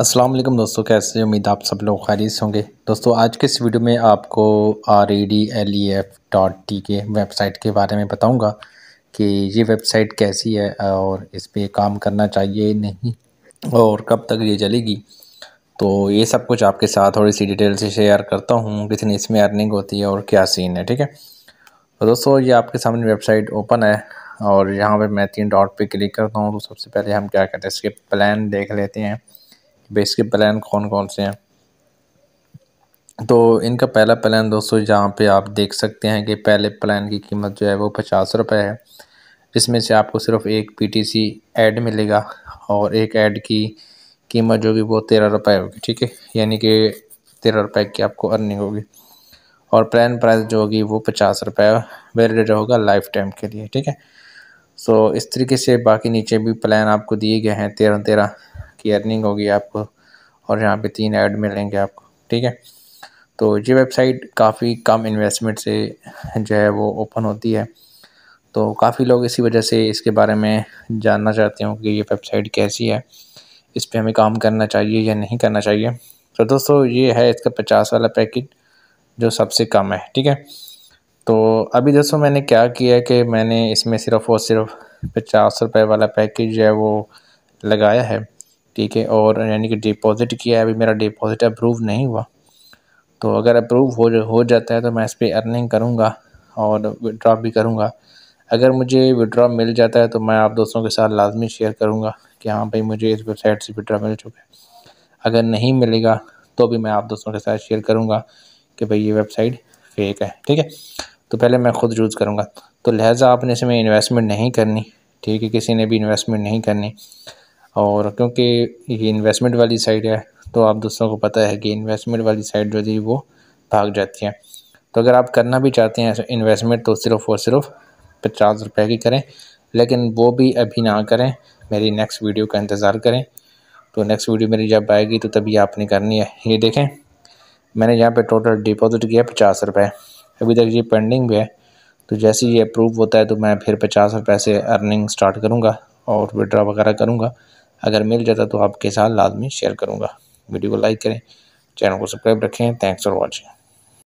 अस्सलाम वालेकुम दोस्तों कैसे उम्मीद आप सब लोग खैरियत होंगे दोस्तों आज के इस वीडियो में आपको R E D L E F dot T K website के बारे में बताऊंगा कि ये वेबसाइट कैसी है और इस पर काम करना चाहिए नहीं और कब तक ये चलेगी तो ये सब कुछ आपके साथ थोड़ी सी डिटेल से शेयर करता हूँ कितनी इसमें अर्निंग होती है और क्या सीन है ठीक है तो दोस्तों ये आपके सामने वेबसाइट ओपन है और यहाँ पर मैं तीन डॉट पर क्लिक करता हूँ तो सबसे पहले हम क्या करते हैं इसके प्लान देख लेते हैं बेसिक प्लान कौन कौन से हैं तो इनका पहला प्लान दोस्तों जहाँ पे आप देख सकते हैं कि पहले प्लान की कीमत जो है वो पचास रुपये है जिसमें से आपको सिर्फ एक पीटीसी ऐड मिलेगा और एक ऐड की कीमत जो होगी वो तेरह रुपये होगी ठीक है यानी कि तेरह रुपये की आपको अर्निंग होगी और प्लान प्राइस जो होगी वो पचास रुपये वैलिडेट होगा लाइफ टाइम के लिए ठीक है सो इस तरीके से बाकी नीचे भी प्लान आपको दिए गए हैं तेरह तेरह की अर्निंग होगी आपको और यहाँ पे तीन ऐड मिलेंगे आपको ठीक है तो ये वेबसाइट काफ़ी कम इन्वेस्टमेंट से जो है वो ओपन होती है तो काफ़ी लोग इसी वजह से इसके बारे में जानना चाहते हो कि ये वेबसाइट कैसी है इस पर हमें काम करना चाहिए या नहीं करना चाहिए तो दोस्तों ये है इसका पचास वाला पैकेज जो सबसे कम है ठीक है तो अभी दोस्तों मैंने क्या किया है कि मैंने इसमें सिर्फ़ और सिर्फ पचास रुपये वाला पैकेज जो है वो लगाया है ठीक है और यानी कि डिपॉज़िट किया है अभी मेरा डिपॉज़िट अप्रूव नहीं हुआ तो अगर अप्रूव हो हो जाता है तो मैं इस पर अर्निंग करूँगा और विड्रॉ भी करूँगा अगर मुझे विड्रॉ मिल जाता है तो मैं आप दोस्तों के साथ लाजमी शेयर करूँगा कि हाँ भाई मुझे इस वेबसाइट से विड्रॉ मिल चुका है अगर नहीं मिलेगा तो भी मैं आप दोस्तों के साथ शेयर करूँगा कि भाई ये वेबसाइट फेक है ठीक है तो पहले मैं ख़ुद यूज़ करूँगा तो लिहाजा आपने इसमें इन्वेस्टमेंट नहीं करनी ठीक है किसी ने भी इन्वेस्टमेंट नहीं करनी और क्योंकि ये इन्वेस्टमेंट वाली साइड है तो आप दोस्तों को पता है कि इन्वेस्टमेंट वाली साइड जो थी वो भाग जाती है तो अगर आप करना भी चाहते हैं इन्वेस्टमेंट तो सिर्फ और सिर्फ पचास रुपये की करें लेकिन वो भी अभी ना करें मेरी नेक्स्ट वीडियो का इंतज़ार करें तो नेक्स्ट वीडियो मेरी जब आएगी तो तभी आपने करनी है ये देखें मैंने यहाँ पे टोटल डिपॉजिट किया पचास रुपये अभी तक ये पेंडिंग भी है तो जैसे ही ये अप्रूव होता है तो मैं फिर पचास रुपये से अर्निंग स्टार्ट करूँगा और विड्रा वगैरह करूँगा अगर मिल जाता तो आपके साथ लाजमी शेयर करूँगा वीडियो को लाइक करें चैनल को सब्सक्राइब रखें थैंक्स फॉर वॉचिंग